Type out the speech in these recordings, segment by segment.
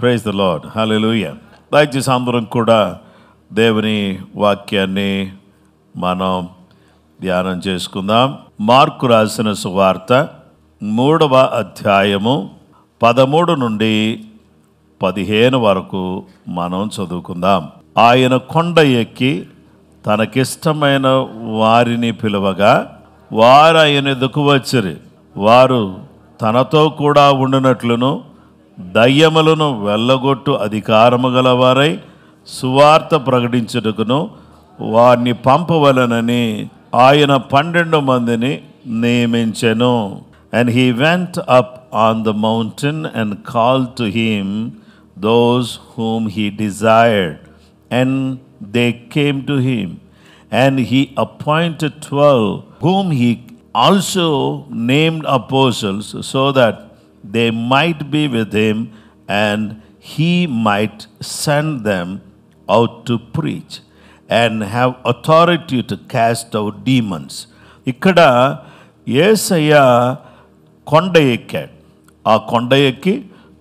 praise the lord హలోయ దయచేసి అందరం కూడా దేవుని వాక్యాన్ని మనం ధ్యానం చేసుకుందాం మార్కు రాసిన సువార్త మూడవ అధ్యాయము పదమూడు నుండి పదిహేను వరకు మనం చదువుకుందాం ఆయన కొండ ఎక్కి తనకిష్టమైన వారిని పిలువగా వారు ఆయన ఎదుకు వచ్చిరి వారు తనతో కూడా ఉండినట్లును దయ్యములను వెళ్ళగొట్టు అధికారము గలవారై సువార్త ప్రకటించుటకును వారిని పంపవలనని ఆయన పన్నెండు మందిని నియమించెను and he went up on the mountain and call to him those whom he desired and they came to him and he appoint twelve whom he also named apostles so that they might be with him and he might send them out to preach and have authority to cast out demons ఇక్కడ ఏసయ్య కొండ ఎక్కాడు ఆ కొండ ఎక్కి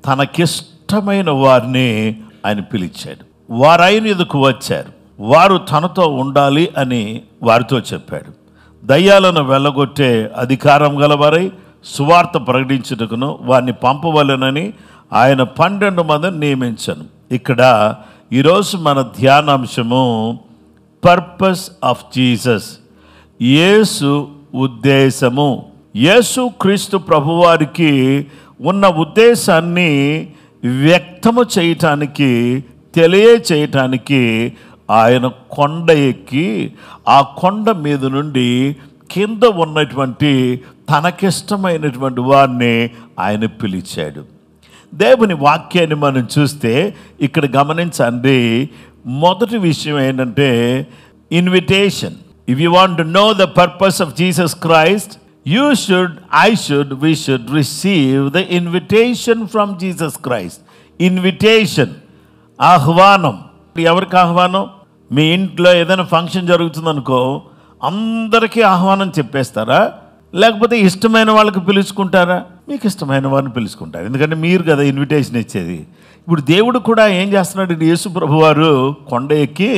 తనకిష్టమైన వారిని ఆయన పిలిచాడు వారు ఆయన ఎదుకు వచ్చారు వారు తనతో ఉండాలి అని వారితో చెప్పాడు దయ్యాలను వెళ్ళగొట్టే అధికారం గలవారై సువార్త ప్రకటించుటకును వారిని పంపవలెనని ఆయన పన్నెండు మందిని నియమించాను ఇక్కడ ఈరోజు మన ధ్యానాంశము పర్పస్ ఆఫ్ జీసస్ యేసు ఉద్దేశము యేసు క్రీస్తు ప్రభువారికి ఉన్న ఉద్దేశాన్ని వ్యక్తము చేయటానికి తెలియచేయటానికి ఆయన కొండ ఎక్కి ఆ కొండ మీద నుండి కింద ఉన్నటువంటి తనకిష్టమైనటువంటి వారిని ఆయన పిలిచాడు దేవుని వాక్యాన్ని మనం చూస్తే ఇక్కడ గమనించండి మొదటి విషయం ఏంటంటే invitation if you want know the purpose of Jesus Christ you should I should we should receive the invitation from Jesus Christ invitation ఆహ్వానం ఎవరికి ఆహ్వానం మీ ఇంట్లో ఏదైనా ఫంక్షన్ జరుగుతుందనుకో అందరికీ ఆహ్వానం చెప్పేస్తారా లేకపోతే ఇష్టమైన వాళ్ళకి పిలుచుకుంటారా మీకు ఇష్టమైన వారిని పిలుచుకుంటారు ఎందుకంటే మీరు కదా ఇన్విటేషన్ ఇచ్చేది ఇప్పుడు దేవుడు కూడా ఏం చేస్తున్నాడు యేసు ప్రభు వారు కొండ ఎక్కి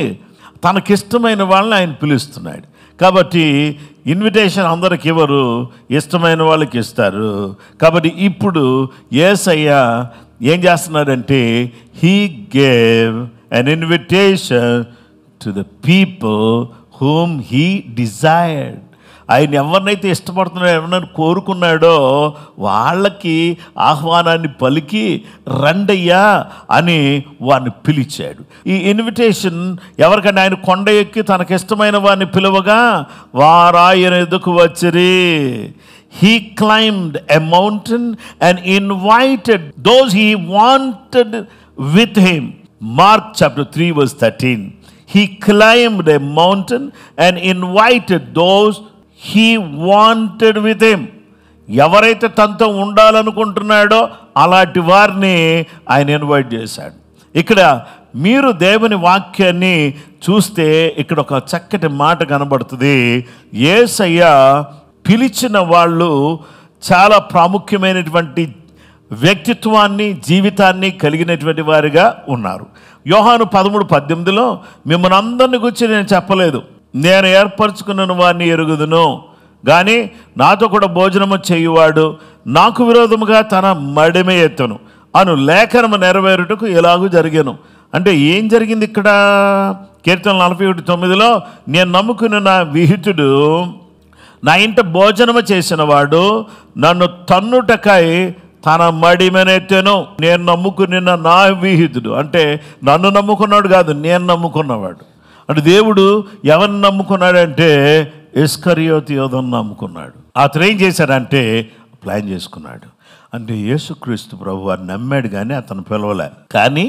తనకిష్టమైన వాళ్ళని ఆయన పిలుస్తున్నాడు కాబట్టి ఇన్విటేషన్ అందరికి ఎవరు ఇష్టమైన వాళ్ళకి ఇస్తారు కాబట్టి ఇప్పుడు ఏసయ్య ఏం చేస్తున్నాడంటే he gave an invitation to the people whom he desired ఆయన ఎవరినైతే ఇష్టపడుతున్నాడో ఎవరినైనా కోరుకున్నాడో వాళ్ళకి ఆహ్వానాన్ని పలికి రండయ్యా అని వాడిని పిలిచాడు ఈ ఇన్విటేషన్ ఎవరికైనా ఆయన కొండ ఎక్కి తనకిష్టమైన వాడిని పిలువగా వారాయన ఎదుకు వచ్చిరి he climbed a mountain and invited those he wanted with him Mark chapter three verse thirteen he climbed a mountain and invited those he wanted with him ఎవరైతే తనతో ఉండాలనుకుంటున్నాడో అలాంటి వారిని ఆయన ఇన్వైట్ చేశాడు ఇక్కడ మీరు దేవుని వాక్యాన్ని చూస్తే ఇక్కడ ఒక చక్కటి మాట కనబడుతుంది ఏసయ్య పిలిచిన వాళ్ళు చాలా ప్రాముఖ్యమైనటువంటి వ్యక్తిత్వాన్ని జీవితాన్ని కలిగినటువంటి వారిగా ఉన్నారు యోహాను పదమూడు పద్దెనిమిదిలో మిమ్మల్ని అందరిని గురించి నేను చెప్పలేదు నేను ఏర్పరచుకున్న వారిని ఎరుగుదును కానీ నాతో కూడా భోజనము చేయువాడు నాకు విరోధముగా తన మడిమే ఎత్తును అను లేఖనము నెరవేరుటకు ఎలాగూ జరిగాను అంటే ఏం జరిగింది ఇక్కడ కీర్తన నలభై ఒకటి తొమ్మిదిలో నేను నమ్ముకున్న నా విహితుడు నా ఇంట భోజనము చేసినవాడు నన్ను తన్నుటకై తన మడిమనెత్తాను నేను నమ్ముకుని నా విహితుడు అంటే నన్ను నమ్ముకున్నాడు కాదు నేను నమ్ముకున్నవాడు అంటే దేవుడు ఎవరిని నమ్ముకున్నాడంటే ఇస్కరియోతి యోధను నమ్ముకున్నాడు అతను ఏం చేశాడంటే ప్లాన్ చేసుకున్నాడు అంటే యేసుక్రీస్తు ప్రభు వారు నమ్మాడు కానీ అతను పిలవలే కానీ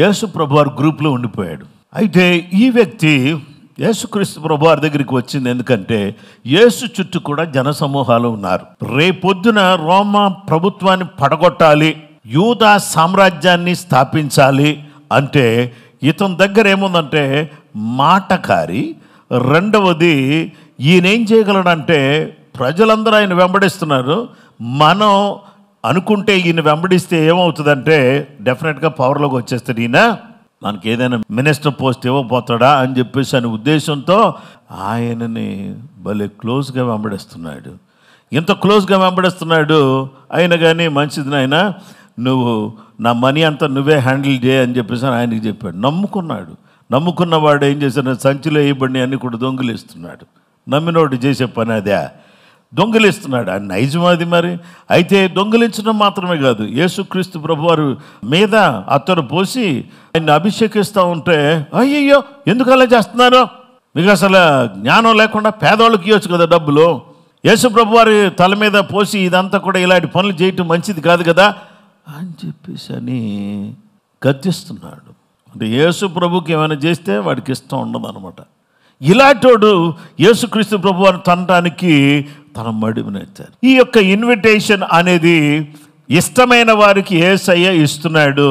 యేసు ప్రభు వారి గ్రూప్లో ఉండిపోయాడు అయితే ఈ వ్యక్తి యేసుక్రీస్తు ప్రభు వారి దగ్గరికి వచ్చింది ఎందుకంటే యేసు చుట్టూ కూడా జనసమూహాలు ఉన్నారు రేపొద్దున రోమా ప్రభుత్వాన్ని పడగొట్టాలి యూదా సామ్రాజ్యాన్ని స్థాపించాలి అంటే ఇతని దగ్గర ఏముందంటే మాటకారి రెండవది ఈయనేం చేయగలడంటే ప్రజలందరూ ఆయన వెంబడిస్తున్నారు మనం అనుకుంటే ఈయన వెంబడిస్తే ఏమవుతుందంటే డెఫినెట్గా పవర్లోకి వచ్చేస్తాడు ఈయన మనకి ఏదైనా మినిస్టర్ పోస్ట్ ఇవ్వబోతాడా అని చెప్పేసి అనే ఉద్దేశంతో ఆయనని భలే క్లోజ్గా వెంబడిస్తున్నాడు ఇంత క్లోజ్గా వెంబడిస్తున్నాడు అయినా కానీ మంచిది నాయన నువ్వు నా మనీ అంతా నువ్వే హ్యాండిల్ చేయ అని చెప్పేసి ఆయనకి చెప్పాడు నమ్ముకున్నాడు నమ్ముకున్నవాడు ఏం చేశాడు సంచిలో వేయబడి అన్ని కూడా దొంగిలిస్తున్నాడు నమ్మినోడు చేసే పని అదే దొంగిలిస్తున్నాడు ఆయన నైజమాది మరి అయితే దొంగిలించడం మాత్రమే కాదు యేసుక్రీస్తు ప్రభువారు మీద అతను పోసి ఆయన్ని అభిషేకిస్తూ ఉంటే అయ్యయ్యో ఎందుకు అలా చేస్తున్నారు మీకు అసలు జ్ఞానం లేకుండా పేదవాళ్ళకి ఇవ్వచ్చు కదా డబ్బులు యేసు ప్రభువారి తల మీద పోసి ఇదంతా కూడా ఇలాంటి పనులు చేయటం మంచిది కాదు కదా అని చెప్పేసి అని గద్దిస్తున్నాడు అంటే యేసు ప్రభుకి ఏమైనా చేస్తే వాడికి ఇష్టం ఉండదు అనమాట ఇలాంటోడు యేసుక్రీస్తు ప్రభు అని తనటానికి తన మడిమినెత్తారు ఈ యొక్క ఇన్విటేషన్ అనేది ఇష్టమైన వారికి ఏసయ్య ఇస్తున్నాడు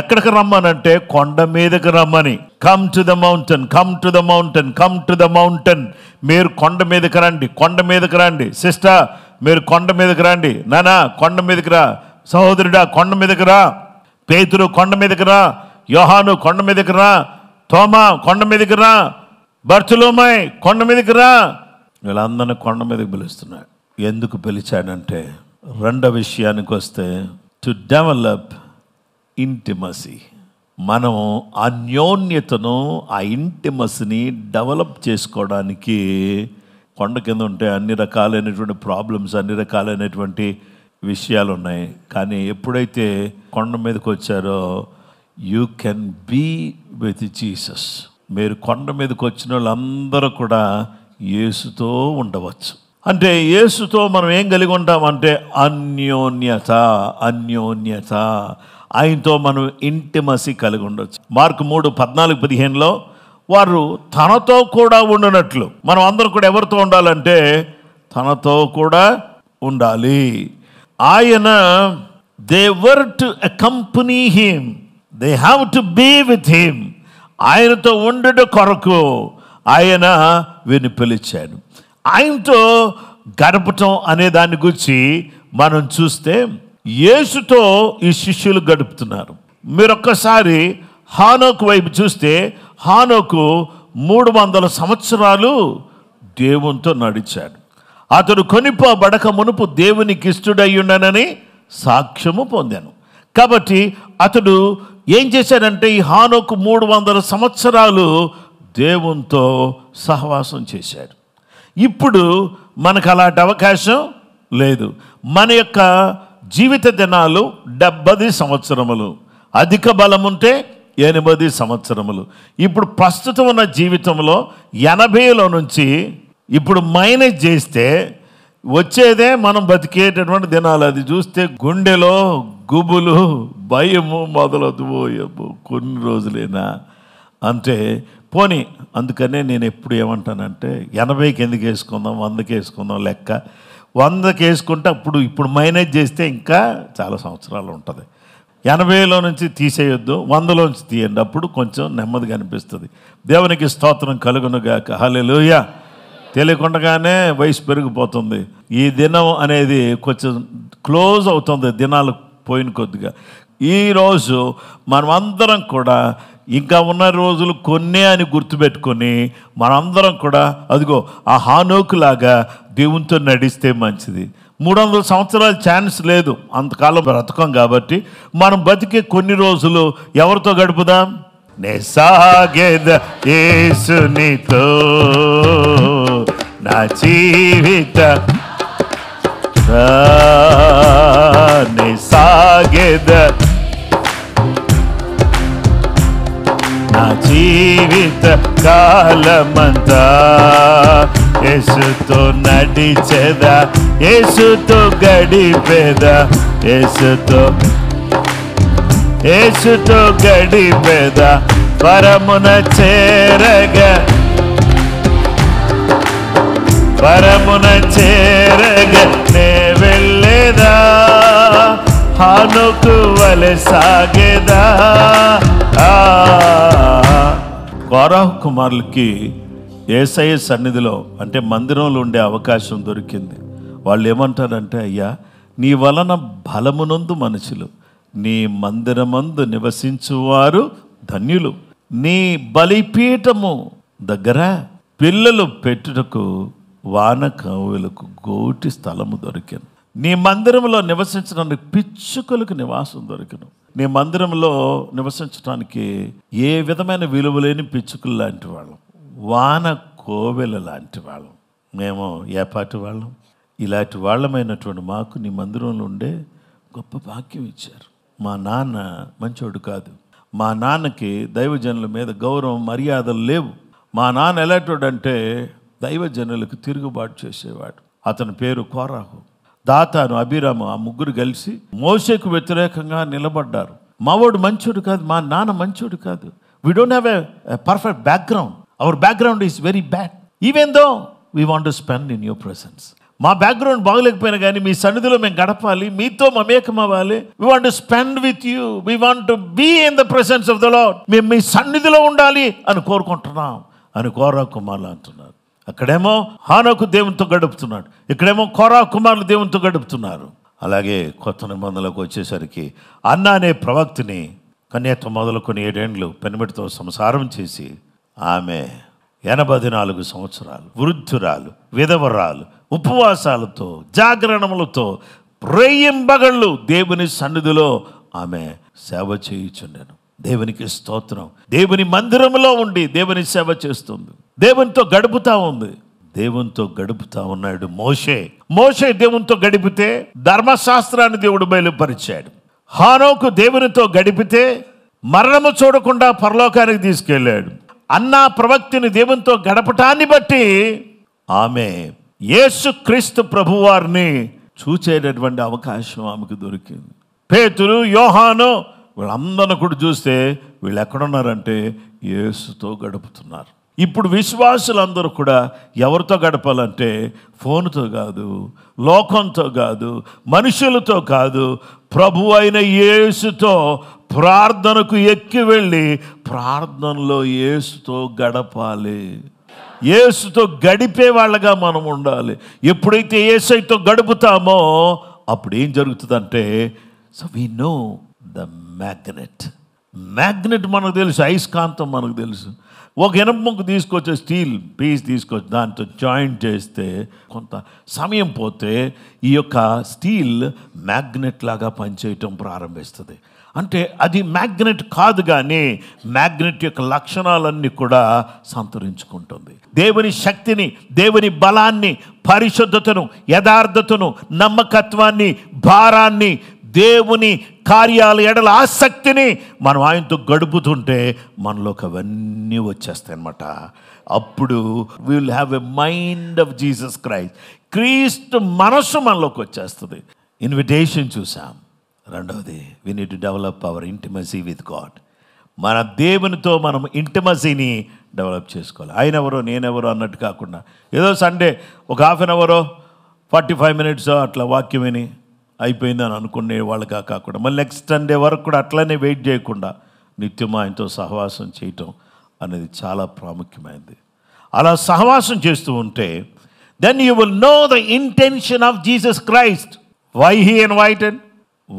ఎక్కడికి రమ్మనంటే కొండ మీదకి రమ్మని come to the mountain come to the mountain come to the mountain మీరు కొండ మీదకి రండి కొండ మీదకి రండి సిస్టర్ మీరు కొండ మీదకి రండి నానా కొండ మీదకి రా సహోదరుడా కొండ మీదకి రా పేతురు కొండ మీదకి రా యోహాను కొండ మీదకి రా తోమా కొండ మీదకి రా బర్చులోమై కొండ మీదకి రా వీళ్ళందరిని కొండ మీదకి పిలుస్తున్నాడు ఎందుకు పిలిచాడంటే రెండో విషయానికి వస్తే టు డెవలప్ ఇంటిమసీ మనం అన్యోన్యతను ఆ ఇంటిమసిని డెవలప్ చేసుకోవడానికి కొండ కింద ఉంటే అన్ని రకాలైనటువంటి ప్రాబ్లమ్స్ అన్ని రకాలైనటువంటి విషయాలు ఉన్నాయి కానీ ఎప్పుడైతే కొండ మీదకి వచ్చారో you can be with Jesus మీరు కొండ మీదకి వచ్చిన వాళ్ళందరూ కూడా యేసుతో ఉండవచ్చు అంటే యేసుతో మనం ఏం కలిగి ఉంటామంటే అన్యోన్యత అన్యోన్యత ఆయనతో మనం ఇంటిమసీ కలిగి ఉండవచ్చు మార్కు మూడు పద్నాలుగు పదిహేనులో వారు తనతో కూడా ఉండినట్లు మనం అందరం కూడా ఎవరితో ఉండాలంటే తనతో కూడా ఉండాలి ఆయన they were to accompany him they have to be with him ఆయనతో ఉండడం కొరకు ఆయన విని పిలిచాడు ఆయనతో గడపటం అనే దాని గురించి మనం చూస్తే యేసుతో ఈ శిష్యులు గడుపుతున్నారు మీరు ఒక్కసారి హానోకు వైపు చూస్తే హానోకు మూడు వందల సంవత్సరాలు దేవునితో నడిచాడు అతడు కొనిపోబడక మునుపు దేవునికి ఇష్టడయ్యుండనని సాక్ష్యము పొందాను కాబట్టి అతడు ఏం చేశాడంటే ఈ హానోకు మూడు వందల సంవత్సరాలు దేవునితో సహవాసం చేశాడు ఇప్పుడు మనకు అలాంటి అవకాశం లేదు మన యొక్క జీవిత దినాలు డెబ్బది సంవత్సరములు అధిక బలం ఉంటే ఎనిమిది సంవత్సరములు ఇప్పుడు ప్రస్తుతం ఉన్న జీవితంలో ఎనభైలో నుంచి ఇప్పుడు మైనస్ చేస్తే వచ్చేదే మనం బతికేటటువంటి దినాలు అది చూస్తే గుండెలో గుబులు భయము మొదలవుతుబోయము కొన్ని రోజులైనా అంటే పోని అందుకనే నేను ఎప్పుడు ఏమంటానంటే ఎనభైకి ఎందుకు వేసుకుందాం వందకి వేసుకుందాం లెక్క వందకి వేసుకుంటే అప్పుడు ఇప్పుడు మైనేజ్ చేస్తే ఇంకా చాలా సంవత్సరాలు ఉంటుంది ఎనభైలో నుంచి తీసేయొద్దు వందలోంచి తీయండి అప్పుడు కొంచెం నెమ్మదిగా అనిపిస్తుంది దేవునికి స్తోత్రం కలుగునుగాక హలే తెలియకుండానే వయసు పెరిగిపోతుంది ఈ దినం అనేది కొంచెం క్లోజ్ అవుతుంది దినాలు పోయిన కొద్దిగా ఈరోజు మనమందరం కూడా ఇంకా ఉన్న రోజులు కొన్ని అని గుర్తుపెట్టుకొని మనందరం కూడా అదిగో ఆ హానోకులాగా దేవునితో నడిస్తే మంచిది మూడు వందల సంవత్సరాలు ఛాన్స్ లేదు అంతకాలం బ్రతకం కాబట్టి మనం బతికే కొన్ని రోజులు ఎవరితో గడుపుదాం నే సాగేద నా జీవిత సాగద నా జీవిత కాలమంత ఎసుతో నడిచేదా ఎసుతో గడిపేదా ఎసుతో ఎసుతో గడిపేదా పరమున చేరగా పరమున చేరగ నే వెళ్ళేదా హానుకు వలె సాగేదా గౌరవ కుమారులకి ఏసఐ సన్నిధిలో అంటే మందిరంలో ఉండే అవకాశం దొరికింది వాళ్ళు ఏమంటారంటే అయ్యా నీ వలన బలమునందు మనుషులు నీ మందిరమందు నివసించువారు ధన్యులు నీ బలిపీఠము దగ్గర పిల్లలు పెట్టుటకు వాన కౌవులకు గోటి స్థలము దొరికాను నీ మందిరంలో నివసించడానికి పిచ్చుకలకు నివాసం దొరికను నీ మందిరంలో నివసించడానికి ఏ విధమైన విలువలేని పిచ్చుకలు లాంటి వాళ్ళం వాన కోవెల లాంటి వాళ్ళం మేము ఏపాటి వాళ్ళం ఇలాంటి వాళ్ళమైనటువంటి మాకు నీ మందిరంలో ఉండే గొప్ప భాగ్యం ఇచ్చారు మా నాన్న మంచోడు కాదు మా నాన్నకి దైవజనుల మీద గౌరవం మర్యాదలు లేవు మా నాన్న ఎలాంటి అంటే దైవజనులకు తిరుగుబాటు చేసేవాడు అతని పేరు కోరాహు దాతాను అభిరాము ఆ ముగ్గురు కలిసి మోసకు వ్యతిరేకంగా నిలబడ్డారు మావోడు మంచోడు కాదు మా నాన్న మంచోడు కాదు we don't have a perfect background our background is very bad even though we want to spend in your presence మా బ్యాక్గ్రౌండ్ బాగలేకపోయినా కానీ మీ సన్నిధిలో మేము గడపాలి మీతో మమేకం అవ్వాలి we want to spend with you we want to be in the presence of the Lord మేము మీ సన్నిధిలో ఉండాలి అని కోరుకుంటున్నాం అని కుమార్లు అంటున్నారు అక్కడేమో హానోకు దేవునితో గడుపుతున్నాడు ఇక్కడేమో కోరా కుమారులు దేవునితో గడుపుతున్నారు అలాగే కొత్త నిబంధనలకు వచ్చేసరికి అన్న అనే ప్రవక్తిని కన్యాత్వం మొదలుకొని ఏడేండ్లు పెనుమిటితో సంసారం చేసి ఆమె ఎనభై నాలుగు సంవత్సరాలు వృద్ధురాలు విధవరాలు ఉపవాసాలతో జాగరణములతో ప్రేయింబగళ్ళు దేవుని సన్నిధిలో ఆమె సేవ చేయుచుండెను దేవునికి స్తోత్రం దేవుని మందిరంలో ఉండి దేవుని సేవ చేస్తుంది దేవునితో గడుపుతా ఉంది దేవునితో గడుపుతా ఉన్నాడు మోషే మోషే దేవునితో గడిపితే ధర్మశాస్త్రాన్ని దేవుడు బయలుపరిచాడు హానోకు దేవునితో గడిపితే మరణము చూడకుండా పరలోకానికి తీసుకెళ్ళాడు అన్న ప్రవక్తిని దేవునితో గడపటాన్ని బట్టి ఆమె యేసు క్రీస్తు ప్రభువారిని చూచేటటువంటి అవకాశం ఆమెకు దొరికింది పేతులు యోహాను వీళ్ళందరూ కూడా చూస్తే వీళ్ళు ఎక్కడున్నారంటే యేసుతో గడుపుతున్నారు ఇప్పుడు విశ్వాసులందరూ కూడా ఎవరితో గడపాలంటే ఫోన్తో కాదు లోకంతో కాదు మనుషులతో కాదు ప్రభు అయిన యేసుతో ప్రార్థనకు ఎక్కి వెళ్ళి ప్రార్థనలో యేసుతో గడపాలి యేసుతో గడిపే వాళ్ళగా మనం ఉండాలి ఎప్పుడైతే ఏసైతో గడుపుతామో అప్పుడు ఏం జరుగుతుందంటే so we know the magnet magnet మనకు తెలుసు అయస్కాంతం మనకు తెలుసు ఒక ఇనప తీసుకొచ్చే స్టీల్ పీస్ తీసుకొచ్చి దాంతో జాయింట్ చేస్తే కొంత సమయం పోతే ఈ యొక్క స్టీల్ మ్యాగ్నెట్ లాగా పనిచేయటం ప్రారంభిస్తుంది అంటే అది మ్యాగ్నెట్ కాదు కానీ మ్యాగ్నెట్ యొక్క లక్షణాలన్నీ కూడా సంతరించుకుంటుంది దేవుని శక్తిని దేవుని బలాన్ని పరిశుద్ధతను యథార్థతను నమ్మకత్వాన్ని భారాన్ని దేవుని కార్యాల ఎడల ఆసక్తిని మనం ఆయనతో గడుపుతుంటే మనలోకి అవన్నీ వచ్చేస్తాయి అన్నమాట అప్పుడు we will have a mind of Jesus Christ Kristu మనస్సు మనలోకి వచ్చేస్తుంది ఇన్విటేషన్ చూసాం రెండవది we need to develop our intimacy with God మన దేవునితో మనం ఇంటిమసీని డెవలప్ చేసుకోవాలి ఆయన ఎవరో నేనెవరో అన్నట్టు కాకుండా ఏదో సండే ఒక హాఫ్ అన్ అవరో ఫార్టీ ఫైవ్ మినిట్స్ అట్లా వాక్యం విని అయిపోయిందని అనుకునే వాళ్ళుగా కాకుండా మళ్ళీ నెక్స్ట్ సండే వరకు కూడా అట్లనే వెయిట్ చేయకుండా నిత్యం ఆయనతో సహవాసం చేయటం అనేది చాలా ప్రాముఖ్యమైనది అలా సహవాసం చేస్తూ ఉంటే then you will know the intention of Jesus Christ why he and and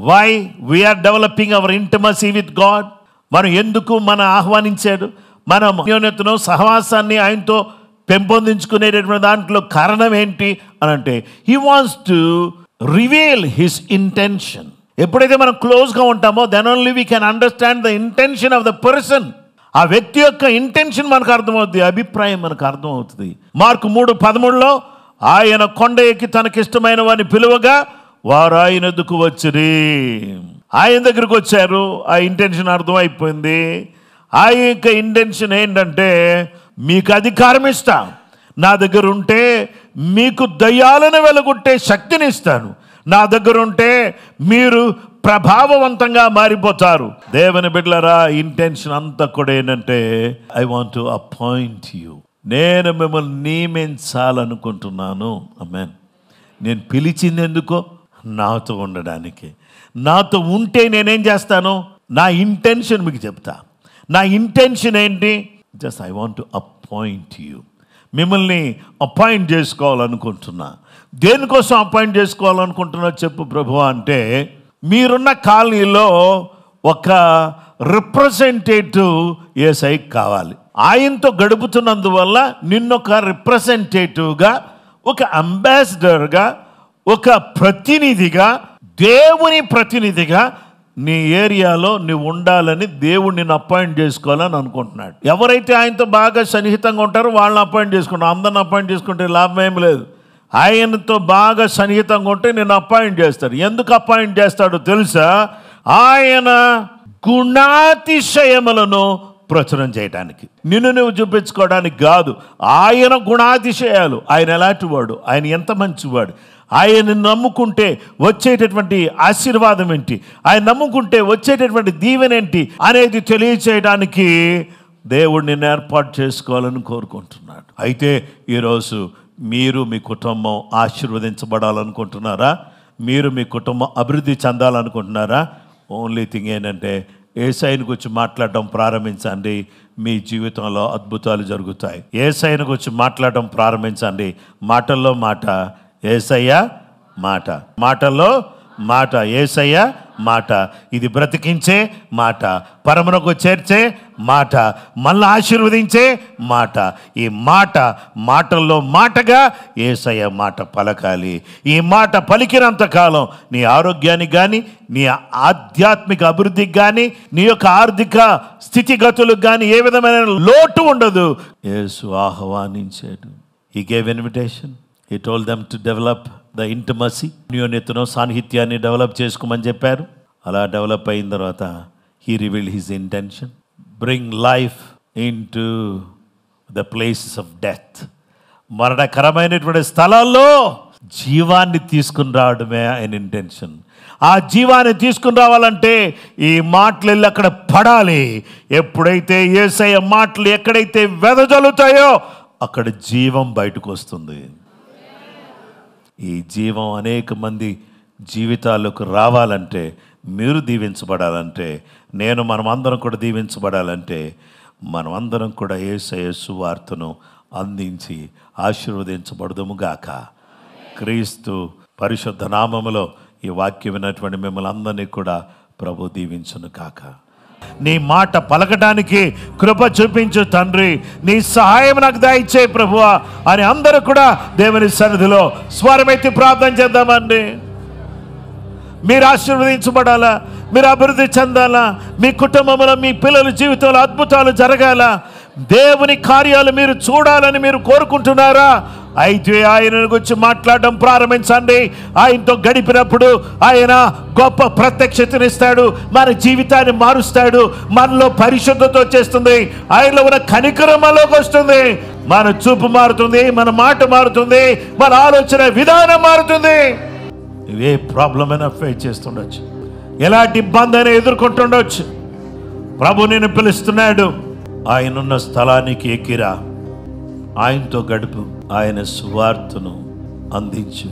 why we are developing our intimacy with God మనం ఎందుకు మన ఆహ్వానించాడు మన అన్యోన్యతను సహవాసాన్ని ఆయనతో పెంపొందించుకునేటటువంటి దాంట్లో కారణం ఏంటి అని అంటే he wants to reveal his intention ఎప్పుడైతే మనం క్లోజ్గా ఉంటామో then only we can understand the intention of the person ఆ వ్యక్తి యొక్క ఇంటెన్షన్ మనకు అర్థమవుతుంది అభిప్రాయం మనకు అర్థమవుతుంది మార్కు మూడు పదమూడులో ఆయన కొండ ఎక్కి తనకిష్టమైన వారిని పిలువగా వారు ఆయన ఎద్దుకు వచ్చిరి ఆయన దగ్గరికి వచ్చారు ఆ ఇంటెన్షన్ అర్థమైపోయింది ఆ యొక్క ఇంటెన్షన్ ఏంటంటే మీకు అధికారం ఇస్తా నా దగ్గర ఉంటే మీకు దయ్యాలను వెలగొట్టే శక్తిని ఇస్తాను నా దగ్గర ఉంటే మీరు ప్రభావవంతంగా మారిపోతారు దేవుని బిడ్డలరా ఇంటెన్షన్ అంతా కూడా ఏంటంటే I want to appoint you నేను మిమ్మల్ని నియమించాలనుకుంటున్నాను అమ్మాన్ నేను పిలిచింది ఎందుకో నాతో ఉండడానికి నాతో ఉంటే నేనేం చేస్తాను నా ఇంటెన్షన్ మీకు చెప్తా నా ఇంటెన్షన్ ఏంటి just I want to appoint you మిమ్మల్ని అపాయింట్ చేసుకోవాలనుకుంటున్నా దేనికోసం అపాయింట్ చేసుకోవాలనుకుంటున్నా చెప్పు ప్రభు అంటే మీరున్న కాలనీలో ఒక రిప్రజెంటేటివ్ ఏసై కావాలి ఆయనతో గడుపుతున్నందువల్ల నిన్నొక రిప్రజెంటేటివ్గా ఒక అంబాసిడర్గా ఒక ప్రతినిధిగా దేవుని ప్రతినిధిగా నీ ఏరియాలో నువ్వు ఉండాలని దేవుడు నిన్ను అపాయింట్ చేసుకోవాలని అనుకుంటున్నాడు ఎవరైతే ఆయనతో బాగా సన్నిహితంగా ఉంటారో వాళ్ళని అపాయింట్ చేసుకుంటాం అందరిని అపాయింట్ చేసుకుంటే లాభం ఏం లేదు ఆయనతో బాగా సన్నిహితంగా ఉంటే నేను అపాయింట్ చేస్తాడు ఎందుకు అపాయింట్ చేస్తాడో తెలుసా ఆయన గుణాతిశయములను ప్రచురం చేయడానికి నిన్ను నువ్వు చూపించుకోవడానికి కాదు ఆయన గుణాతిశయాలు ఆయన ఎలాంటి వాడు ఆయన ఎంత మంచివాడు ఆయన్ని నమ్ముకుంటే వచ్చేటటువంటి ఆశీర్వాదం ఏంటి ఆయన నమ్ముకుంటే వచ్చేటటువంటి దీవెన ఏంటి అనేది తెలియచేయడానికి దేవుడిని ఏర్పాటు చేసుకోవాలని కోరుకుంటున్నాడు అయితే ఈరోజు మీరు మీ కుటుంబం ఆశీర్వదించబడాలనుకుంటున్నారా మీరు మీ కుటుంబం అభివృద్ధి చెందాలనుకుంటున్నారా ఓన్లీ థింగ్ ఏంటంటే ఏ ఏసైని గురించి మాట్లాడడం ప్రారంభించండి మీ జీవితంలో అద్భుతాలు జరుగుతాయి ఏ ఏసైని గురించి మాట్లాడడం ప్రారంభించండి మాటల్లో మాట ఏసయ్య మాట మాటల్లో మాట ఏసయ్య మాట ఇది బ్రతికించే మాట పరమునకు చేర్చే మాట మళ్ళీ ఆశీర్వదించే మాట ఈ మాట మాటల్లో మాటగా ఏసయ మాట పలకాలి ఈ మాట పలికినంత కాలం నీ ఆరోగ్యానికి కానీ నీ ఆధ్యాత్మిక అభివృద్ధికి కానీ నీ యొక్క ఆర్థిక స్థితిగతులకు కానీ ఏ విధమైన లోటు ఉండదు ఏసు ఆహ్వానించాడు he gave invitation he told them to develop the intimacy అన్యోన్యతను సాన్నిహిత్యాన్ని డెవలప్ చేసుకోమని చెప్పారు అలా డెవలప్ అయిన తర్వాత he reveal his intention bring life into the places of death మరణకరమైనటువంటి స్థలాల్లో జీవాన్ని తీసుకుని రావడమే ఆయన ఇంటెన్షన్ ఆ జీవాన్ని తీసుకుని రావాలంటే ఈ మాటలు వెళ్ళి అక్కడ పడాలి ఎప్పుడైతే ఏసయ్య మాటలు ఎక్కడైతే వెదజల్లుతాయో అక్కడ జీవం బయటకు వస్తుంది ఈ జీవం అనేక మంది జీవితాలకు రావాలంటే మీరు దీవించబడాలంటే నేను మనమందరం కూడా దీవించబడాలంటే మనమందరం కూడా ఏసయస్సు వార్తను అందించి గాక క్రీస్తు పరిశుద్ధ నామములో ఈ వాక్యం విన్నటువంటి మిమ్మల్ని అందరినీ కూడా ప్రభు దీవించును కాక నీ మాట పలకడానికి కృప చూపించు తండ్రి నీ సహాయం నాకు దాయిచ్చే ప్రభువా అని అందరూ కూడా దేవుని సన్నిధిలో స్వరమైతే ప్రార్థన చేద్దామండి మీరు ఆశీర్వదించబడాలా మీరు అభివృద్ధి చెందాలా మీ కుటుంబంలో మీ పిల్లల జీవితంలో అద్భుతాలు జరగాల దేవుని కార్యాలు మీరు చూడాలని మీరు కోరుకుంటున్నారా అయితే ఆయన గురించి మాట్లాడడం ప్రారంభించండి ఆయనతో గడిపినప్పుడు ఆయన గొప్ప ప్రత్యక్షతనిస్తాడు మన జీవితాన్ని మారుస్తాడు మనలో పరిశుద్ధత వచ్చేస్తుంది ఆయనలో ఉన్న కనికరం మనలోకి వస్తుంది మన చూపు మారుతుంది మన మాట మారుతుంది మన ఆలోచన విధానం మారుతుంది ఏ ప్రాబ్లం అయినా ఫేస్ చేస్తుండొచ్చు ఎలాంటి ఇబ్బంది అయినా ఎదుర్కొంటుండొచ్చు ప్రభు నేను పిలుస్తున్నాడు ఆయనున్న స్థలానికి ఎక్కిరా ఆయనతో గడుపు ఆయన సువార్తను అందించు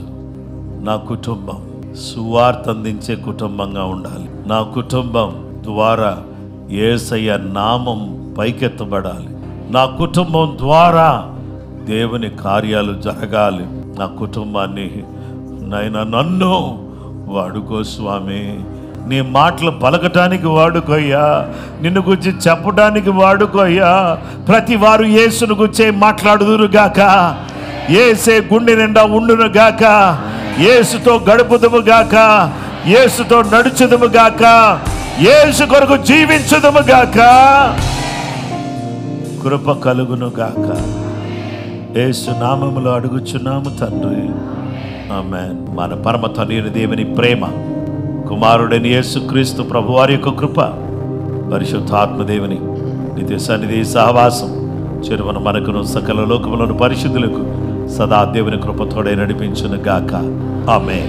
నా కుటుంబం సువార్త అందించే కుటుంబంగా ఉండాలి నా కుటుంబం ద్వారా ఏసయ్య నామం పైకెత్తబడాలి నా కుటుంబం ద్వారా దేవుని కార్యాలు జరగాలి నా కుటుంబాన్ని నైనా నన్ను వాడుకో స్వామి నీ మాటలు పలకటానికి వాడుకోయ్యా నిన్ను గురించి చెప్పడానికి వాడుకోయ్యా ప్రతి వారు యేసును గుచ్చే మాట్లాడుదురుగాక ఏసే గుండె నిండా ఉండును గాక ఏసుతో గడుపుదుము గాక ఏసుతో నడుచుదము గాక ఏసు కొరకు జీవించుదుము గాక కృప కలుగును గాక ఏసు నామములో అడుగుచున్నాము తండ్రి ఆమె మన పరమ తండ్రి దేవుని ప్రేమ కుమారుడని యేసుక్రీస్తు ప్రభు వారి యొక్క కృప పరిశుద్ధాత్మదేవుని నిత్య సన్నిధి సహవాసం చెరువను మనకును సకల లోకములను పరిశుద్ధులకు సదా దేవుని కృపతోడే నడిపించును గాక ఆమె